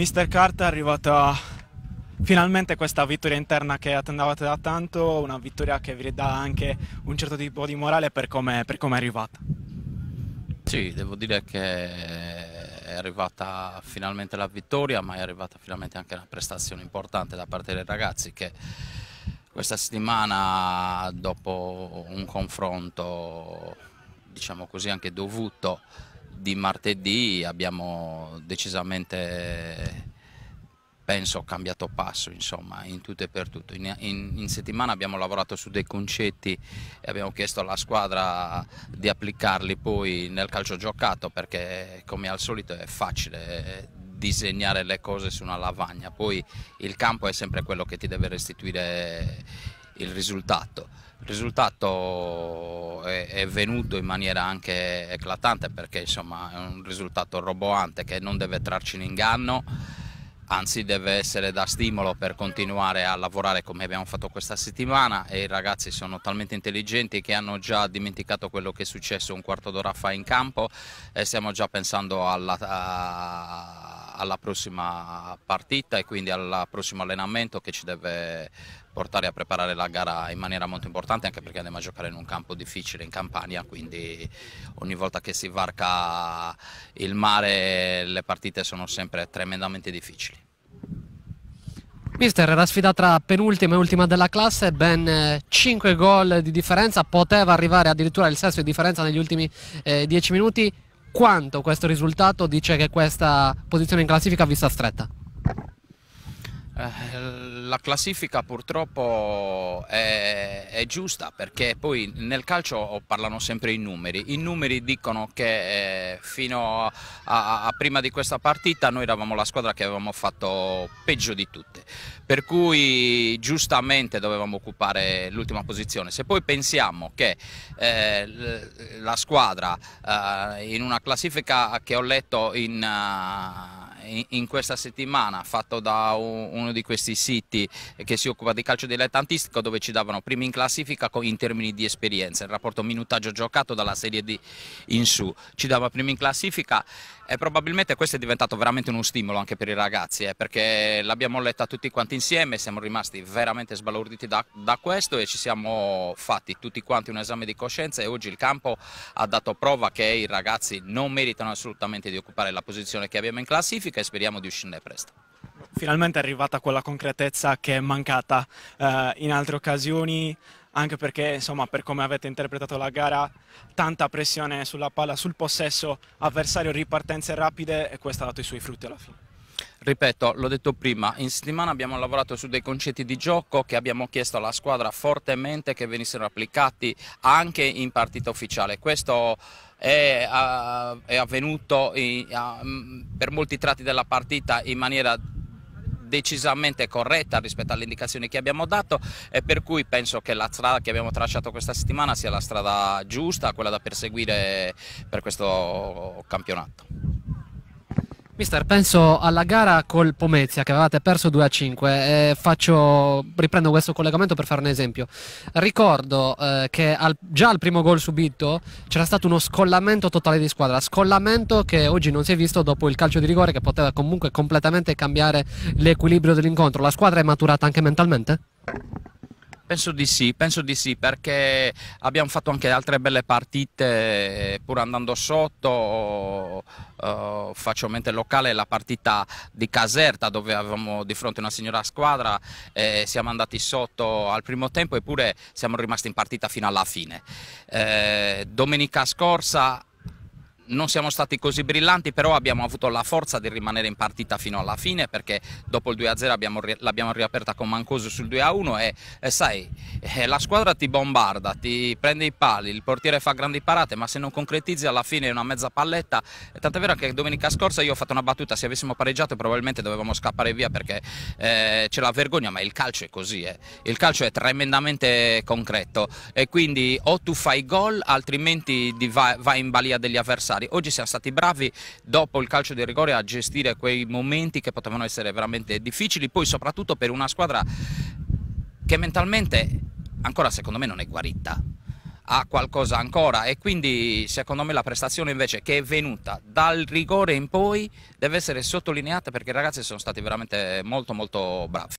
Mister Carta è arrivata finalmente questa vittoria interna che attendavate da tanto, una vittoria che vi dà anche un certo tipo di morale per come è, com arrivata. Sì, devo dire che è arrivata finalmente la vittoria, ma è arrivata finalmente anche una prestazione importante da parte dei ragazzi che questa settimana dopo un confronto diciamo così anche dovuto di martedì abbiamo decisamente penso cambiato passo insomma in tutto e per tutto in, in, in, settimana abbiamo lavorato su dei concetti e abbiamo chiesto alla squadra di applicarli poi nel calcio giocato perché come al solito è facile disegnare le cose su una lavagna poi il campo è sempre quello che ti deve restituire il risultato. Il risultato è, è, venuto in maniera anche eclatante perché insomma è un risultato roboante che non deve trarci in inganno, anzi deve essere da stimolo per continuare a lavorare come abbiamo fatto questa settimana e i ragazzi sono talmente intelligenti che hanno già dimenticato quello che è successo un quarto d'ora fa in campo e stiamo già pensando alla... A alla prossima partita e quindi al prossimo allenamento che ci deve portare a preparare la gara in maniera molto importante anche perché andiamo a giocare in un campo difficile in Campania quindi ogni volta che si varca il mare le partite sono sempre tremendamente difficili. Mister, la sfida tra penultima e ultima della classe, ben 5 eh, gol di differenza, poteva arrivare addirittura il sesto di differenza negli ultimi eh, 10 minuti, quanto questo risultato dice che questa posizione in classifica vi sta stretta? Eh, la classifica purtroppo è, è, giusta perché poi nel calcio parlano sempre i numeri. I numeri dicono che eh, fino a, a prima di questa partita noi eravamo la squadra che avevamo fatto peggio di tutte, per cui giustamente dovevamo occupare l'ultima posizione. Se poi pensiamo che eh, la squadra eh, in una classifica che ho letto in... Uh, in questa settimana fatto da uno di questi siti che si occupa di calcio dilettantistico dove ci davano primi in classifica in termini di esperienza, il rapporto minutaggio giocato dalla serie D in su, ci dava primi in classifica e probabilmente questo è diventato veramente uno stimolo anche per i ragazzi eh, perché l'abbiamo letta tutti quanti insieme, siamo rimasti veramente sbalorditi da, da questo e ci siamo fatti tutti quanti un esame di coscienza e oggi il campo ha dato prova che i ragazzi non meritano assolutamente di occupare la posizione che abbiamo in classifica classifica e speriamo di uscirne presto. Finalmente è arrivata quella concretezza che è mancata eh, in altre occasioni, anche perché insomma, per come avete interpretato la gara, tanta pressione sulla palla, sul possesso avversario, ripartenze rapide e questo ha dato i suoi frutti alla fine. Ripeto, l'ho detto prima, in settimana abbiamo lavorato su dei concetti di gioco che abbiamo chiesto alla squadra fortemente che venissero applicati anche in partita ufficiale. Questo è, uh, è avvenuto in, uh, mm, per molti tratti della partita in maniera decisamente corretta rispetto alle indicazioni che abbiamo dato e per cui penso che la strada che abbiamo tracciato questa settimana sia la strada giusta, quella da perseguire per questo campionato. Mister, penso alla gara col Pomezia che avevate perso 2 a 5. Faccio, riprendo questo collegamento per fare un esempio. Ricordo eh, che al, già al primo gol subito c'era stato uno scollamento totale di squadra, scollamento che oggi non si è visto dopo il calcio di rigore che poteva comunque completamente cambiare l'equilibrio dell'incontro. La squadra è maturata anche mentalmente? Penso di sì, penso di sì, perché abbiamo fatto anche altre belle partite pur andando sotto faccio mente locale la partita di Caserta dove avevamo di fronte una signora squadra, eh, siamo andati sotto al primo tempo eppure siamo rimasti in partita fino alla fine. Eh, domenica scorsa non siamo stati così brillanti, però abbiamo avuto la forza di rimanere in partita fino alla fine perché dopo il 2-0 l'abbiamo riaperta con Mancoso sul 2-1 e, e, sai, eh, la squadra ti bombarda, ti prende i pali, il portiere fa grandi parate, ma se non concretizzi alla fine è una mezza palletta. Eh, tant'è vero che domenica scorsa io ho fatto una battuta, se avessimo pareggiato probabilmente dovevamo scappare via perché eh, c'è la vergogna, ma il calcio è così, eh. il calcio è tremendamente concreto e quindi o tu fai gol altrimenti vai in balia degli avversari avversari. Oggi siamo stati bravi dopo il calcio di rigore a gestire quei momenti che potevano essere veramente difficili, poi soprattutto per una squadra che mentalmente ancora secondo me non è guarita ha qualcosa ancora e quindi secondo me la prestazione invece che è venuta dal rigore in poi deve essere sottolineata perché i ragazzi sono stati veramente molto molto bravi.